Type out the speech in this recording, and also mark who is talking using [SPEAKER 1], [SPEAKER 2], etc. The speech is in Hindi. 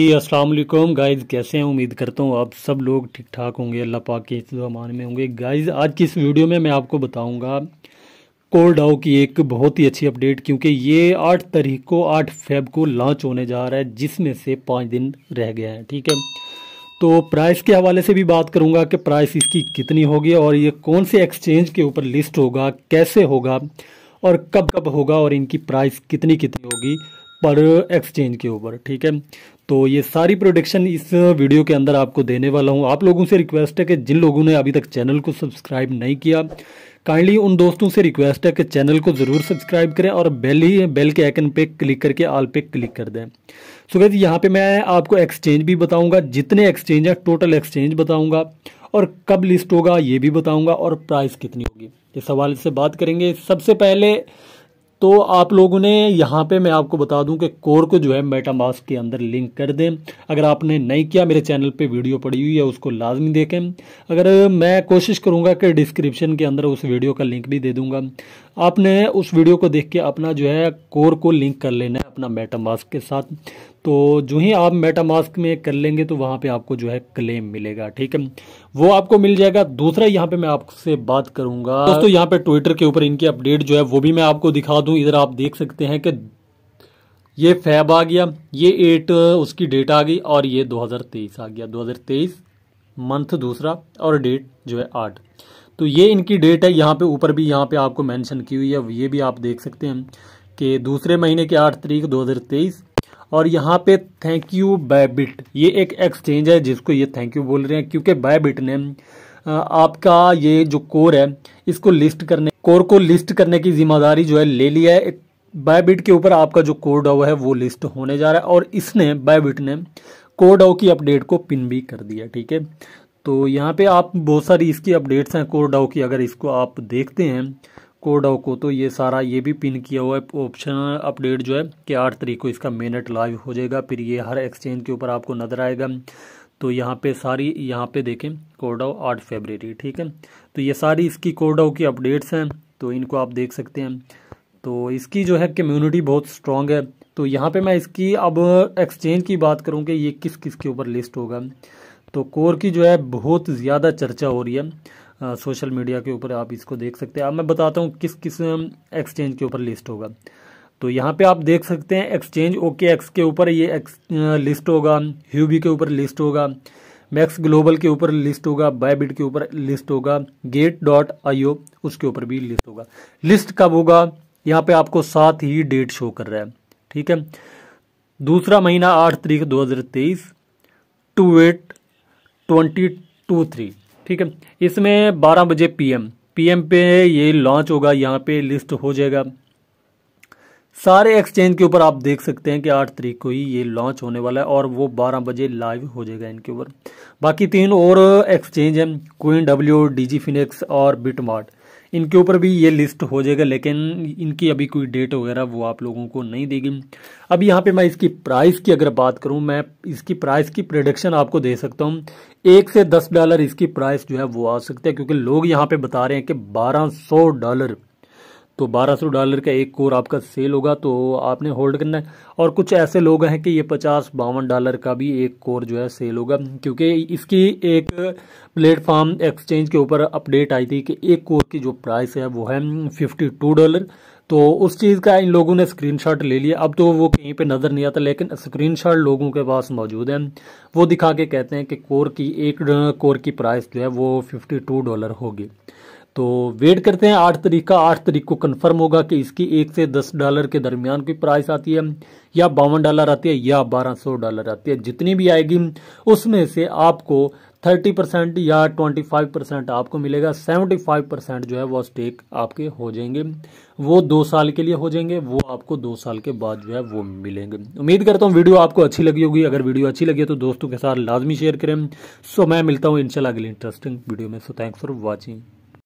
[SPEAKER 1] जी असलम गाइज़ कैसे हैं उम्मीद करता हूँ आप सब लोग ठीक ठाक होंगे अल्लाह पाक के अमान में होंगे गाइज़ आज की इस वीडियो में मैं आपको बताऊँगा कोलडाओ की एक बहुत ही अच्छी अपडेट क्योंकि ये आठ तारीख को आठ फेब को लॉन्च होने जा रहा है जिसमें से पाँच दिन रह गए हैं ठीक है तो प्राइस के हवाले से भी बात करूँगा कि प्राइस इसकी कितनी होगी और ये कौन से एक्सचेंज के ऊपर लिस्ट होगा कैसे होगा और कब कब होगा और इनकी प्राइस कितनी कितनी होगी पर एक्सचेंज के ऊपर ठीक है तो ये सारी प्रोडिक्शन इस वीडियो के अंदर आपको देने वाला हूँ आप लोगों से रिक्वेस्ट है कि जिन लोगों ने अभी तक चैनल को सब्सक्राइब नहीं किया काइंडली उन दोस्तों से रिक्वेस्ट है कि चैनल को ज़रूर सब्सक्राइब करें और बेल ही बेल के आइकन पे क्लिक करके आल पे क्लिक कर दें सो so, यहाँ पे मैं आपको एक्सचेंज भी बताऊँगा जितने एक्सचेंज हैं टोटल एक्सचेंज बताऊँगा और कब लिस्ट होगा ये भी बताऊँगा और प्राइस कितनी होगी इस हवाले से बात करेंगे सबसे पहले तो आप लोगों ने यहाँ पे मैं आपको बता दूं कि कोर को जो है मेटामास्क के अंदर लिंक कर दें अगर आपने नहीं किया मेरे चैनल पे वीडियो पड़ी हुई है उसको लाजमी देखें अगर मैं कोशिश करूँगा कि डिस्क्रिप्शन के अंदर उस वीडियो का लिंक भी दे दूँगा आपने उस वीडियो को देख के अपना जो है कोर को लिंक कर लेना है अपना मेटामास्क के साथ तो जो ही आप मेटामास्क में कर लेंगे तो वहाँ पे आपको जो है क्लेम मिलेगा ठीक है वो आपको मिल जाएगा दूसरा यहाँ पे मैं आपसे बात करूंगा दोस्तों यहाँ पे ट्विटर के ऊपर इनकी अपडेट जो है वो भी मैं आपको दिखा दूं इधर आप देख सकते हैं कि ये फैब आ गया ये एट उसकी डेट आ गई और ये 2023 आ गया 2023 मंथ दूसरा और डेट जो है आठ तो ये इनकी डेट है यहाँ पे ऊपर भी यहाँ पे आपको मेंशन की हुई है ये भी आप देख सकते हैं कि दूसरे महीने की आठ हजार तेईस और यहाँ पे थैंक यू बायबिट ये एक एक्सचेंज है जिसको ये थैंक यू बोल रहे हैं क्योंकि बायबिट ने आपका ये जो कोर है इसको लिस्ट करने कोर को लिस्ट करने की जिम्मेदारी जो है ले लिया है बायबिट के ऊपर आपका जो कोर डाओ है वो लिस्ट होने जा रहा है और इसने बायबिट ने कोर डाओ की अपडेट को पिन भी कर दिया ठीक है तो यहाँ पे आप बहुत सारी इसकी अपडेट्स हैं कोर डाओ की अगर इसको आप देखते हैं कोडाओ को तो ये सारा ये भी पिन किया हुआ है ऑप्शनल अपडेट जो है कि आठ तरीक को इसका मेनट लाइव हो जाएगा फिर ये हर एक्सचेंज के ऊपर आपको नज़र आएगा तो यहाँ पे सारी यहाँ पे देखें कोडाओ आठ फेबररी ठीक है तो ये सारी इसकी कोडाओ की अपडेट्स हैं तो इनको आप देख सकते हैं तो इसकी जो है कम्यूनिटी बहुत स्ट्रांग है तो यहाँ पर मैं इसकी अब एक्सचेंज की बात करूँ कि ये किस किस के ऊपर लिस्ट होगा तो कोर की जो है बहुत ज़्यादा चर्चा हो रही है सोशल मीडिया के ऊपर आप इसको देख सकते हैं अब मैं बताता हूँ किस किस एक्सचेंज के ऊपर लिस्ट होगा तो यहाँ पे आप देख सकते हैं एक्सचेंज ओके एक्स के ऊपर ये एक्स लिस्ट होगा ह्यूबी के ऊपर लिस्ट होगा मैक्स ग्लोबल के ऊपर लिस्ट होगा बायबिट के ऊपर लिस्ट होगा गेट डॉट आईओ उसके ऊपर भी लिस्ट होगा लिस्ट कब होगा यहाँ पे आपको साथ ही डेट शो कर रहा है ठीक है दूसरा महीना आठ तारीख तेईस two eight twenty two three ठीक है इसमें बारह बजे पीएम पीएम पे ये लॉन्च होगा यहाँ पे लिस्ट हो जाएगा सारे एक्सचेंज के ऊपर आप देख सकते हैं कि आठ तरीक को ही ये लॉन्च होने वाला है और वो बारह बजे लाइव हो जाएगा इनके ऊपर बाकी तीन और एक्सचेंज हैं Coin W DigiFinex और बिटमार्ट इनके ऊपर भी ये लिस्ट हो जाएगा लेकिन इनकी अभी कोई डेट वगैरह वो आप लोगों को नहीं देगी अब यहाँ पे मैं इसकी प्राइस की अगर बात करूँ मैं इसकी प्राइस की प्रोडक्शन आपको दे सकता हूँ एक से दस डॉलर इसकी प्राइस जो है वो आ सकती है क्योंकि लोग यहाँ पे बता रहे हैं कि बारह डॉलर तो 1200 डॉलर का एक कोर आपका सेल होगा तो आपने होल्ड करना है और कुछ ऐसे लोग हैं कि ये पचास बावन डॉलर का भी एक कोर जो है सेल होगा क्योंकि इसकी एक प्लेटफॉर्म एक्सचेंज के ऊपर अपडेट आई थी कि एक कोर की जो प्राइस है वो है फिफ्टी टू डॉलर तो उस चीज़ का इन लोगों ने स्क्रीनशॉट ले लिया अब तो वो कहीं पे नज़र नहीं आता लेकिन स्क्रीनशॉट लोगों के पास मौजूद है वो दिखा के कहते हैं कि कोर की एक कोर की प्राइस जो है वो फिफ्टी टू डॉलर होगी तो वेट करते हैं आठ तारीख का आठ तारीख को कंफर्म होगा कि इसकी एक से दस डॉलर के दरमियान कोई प्राइस आती है या बावन डॉलर आती है या बारह सौ डॉलर आती है जितनी भी आएगी उसमें से आपको थर्टी परसेंट या ट्वेंटी फाइव परसेंट आपको मिलेगा सेवेंटी फाइव परसेंट जो है वो स्टेक आपके हो जाएंगे वो दो साल के लिए हो जाएंगे वो आपको दो साल के बाद जो है वो मिलेंगे उम्मीद करता हूँ वीडियो आपको अच्छी लगी होगी अगर वीडियो अच्छी लगी है तो दोस्तों के साथ लाजमी शेयर करें सो मैं मिलता हूँ इनशाला अगले इंटरेस्टिंग वीडियो में सो थैंक्स फॉर वॉचिंग